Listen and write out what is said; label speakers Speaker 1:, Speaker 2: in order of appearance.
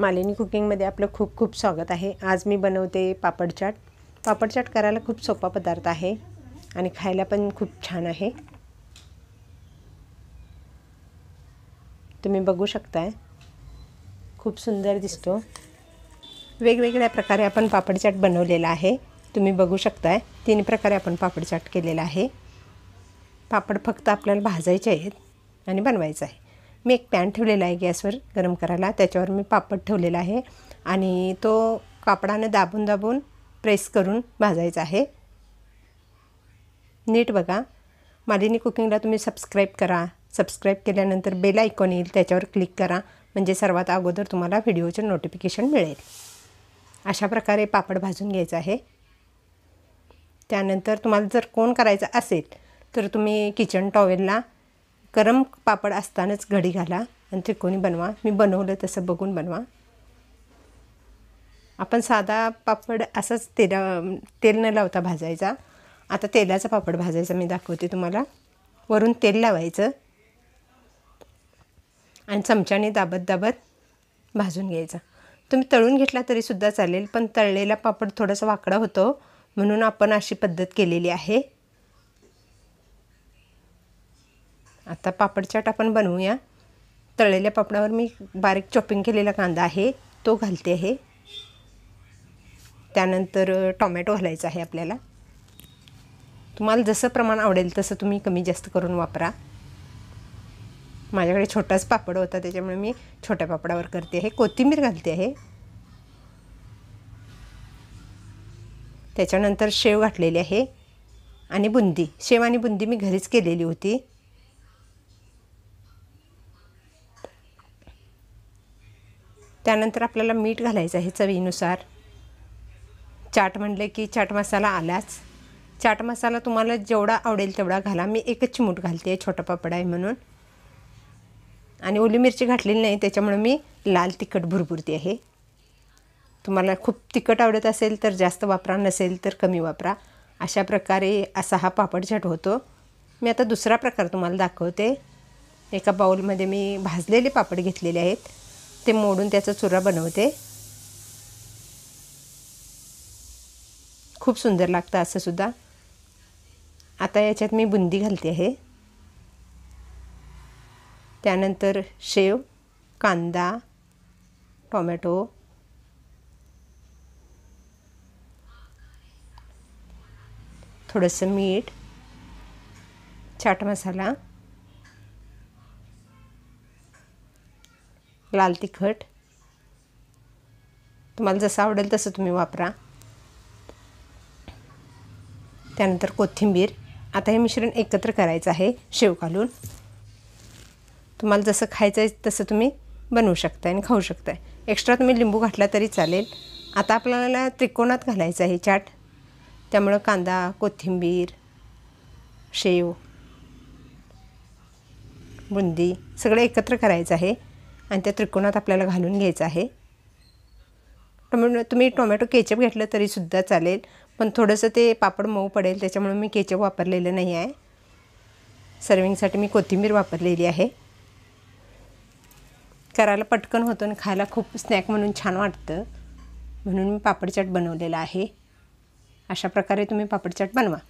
Speaker 1: मालिनी कुकिंगमध्ये आपलं खूप खूप स्वागत आहे आज मी बनवते पापड चाट पापड चाट करायला खूप सोपा पदार्थ आहे आणि खायला पण खूप छान आहे तुम्ही बघू शकताय खूप सुंदर दिसतो वेगवेगळ्या प्रकारे आपण पापड चाट बनवलेला आहे तुम्ही बघू शकताय तीन प्रकारे आपण पापड चाट केलेला आहे पापड फक्त आपल्याला भाजायचे आहेत आणि बनवायचं आहे मी एक पॅन ठेवलेला आहे गॅसवर गरम करायला त्याच्यावर मी पापड ठेवलेला आहे आणि तो कापडानं दाबून दाबून प्रेस करून भाजायचा आहे नीट बघा मालिनी कुकिंगला तुम्ही सबस्क्राईब करा सबस्क्राईब केल्यानंतर बेल आयकॉन येईल त्याच्यावर क्लिक करा म्हणजे सर्वात अगोदर तुम्हाला व्हिडिओचं नोटिफिकेशन मिळेल अशा प्रकारे पापड भाजून घ्यायचं आहे त्यानंतर तुम्हाला जर कोण करायचं असेल तर तुम्ही किचन टॉवेलला करम पापड असतानाच घडी घाला आणि त्रिकोणी बनवा मी बनवलं तसं बघून बनवा आपण साधा पापड असाच तेला तेल न लावता भाजायचा आता तेलाचा पापड भाजायचा मी दाखवते तुम्हाला वरून तेल लावायचं आणि चमच्याने दाबत दाबत भाजून घ्यायचा तुम्ही तळून घेतला तरीसुद्धा चालेल पण तळलेला पापड थोडासा वाकडा होतो म्हणून आपण अशी पद्धत केलेली आहे आता पापड चाट आपण बनवूया तळलेल्या पापडावर मी बारीक चॉपिंग केलेला कांदा आहे तो घालते आहे त्यानंतर टॉमॅटो घालायचा आहे आपल्याला तुम्हाला जसं प्रमाण आवडेल तसं तुम्ही कमी जास्त करून वापरा माझ्याकडे छोटाच पापड होता त्याच्यामुळे मी छोट्या पापडावर करते आहे कोथिंबीर घालते आहे त्याच्यानंतर शेव घातलेली आहे आणि बुंदी शेव आणि बुंदी मी घरीच केलेली होती त्यानंतर आपल्याला मीठ घालायचं आहे चवीनुसार चाट म्हणले की चाट मसाला आलाच चाट मसाला तुम्हाला जेवढा आवडेल तेवढा घाला मी एकच चिमूट घालते छोटा पापड आहे म्हणून आणि ओली मिरची घातलेली नाही त्याच्यामुळे मी लाल तिखट भुरभुरती आहे तुम्हाला खूप तिखट आवडत असेल तर जास्त वापरा नसेल तर कमी वापरा अशा प्रकारे असा हा पापड छाट होतो मी आता दुसरा प्रकार तुम्हाला दाखवते एका बाऊलमध्ये मी भाजलेले पापड घेतलेले आहेत ते मोडून त्याचा चुरा बनवते खूप सुंदर लागतं असं सुद्धा आता याच्यात मी बुंदी घालते आहे त्यानंतर शेव कांदा टोमॅटो थोडंसं मीठ चाट मसाला लाल तिखट तुम्हाला जसं आवडेल तसं तुम्ही वापरा त्यानंतर कोथिंबीर आता हे मिश्रण एकत्र करायचं आहे शेव घालून तुम्हाला जसं खायचं आहे तसं तुम्ही बनवू शकता आणि खाऊ शकताय एक्स्ट्रा तुम्ही लिंबू घातला तरी चालेल आता आपल्याला त्रिकोणात घालायचं आहे चाट त्यामुळं कांदा कोथिंबीर शेव बुंदी सगळं एकत्र करायचं आहे आणि त्या त्रिकोणात आपल्याला घालून घ्यायचं आहे टोमॅटो तुम्ही टोमॅटो केचप घेतलं तरीसुद्धा चालेल पण थोडंसं ते पापड मऊ पडेल त्याच्यामुळे मी केचप वापरलेलं नाही आहे सर्विंगसाठी मी कोथिंबीर वापरलेली आहे करायला पटकन होतं आणि खायला खूप स्नॅक म्हणून छान वाटतं म्हणून मी पापडचाट बनवलेला आहे अशा प्रकारे तुम्ही पापडचाट बनवा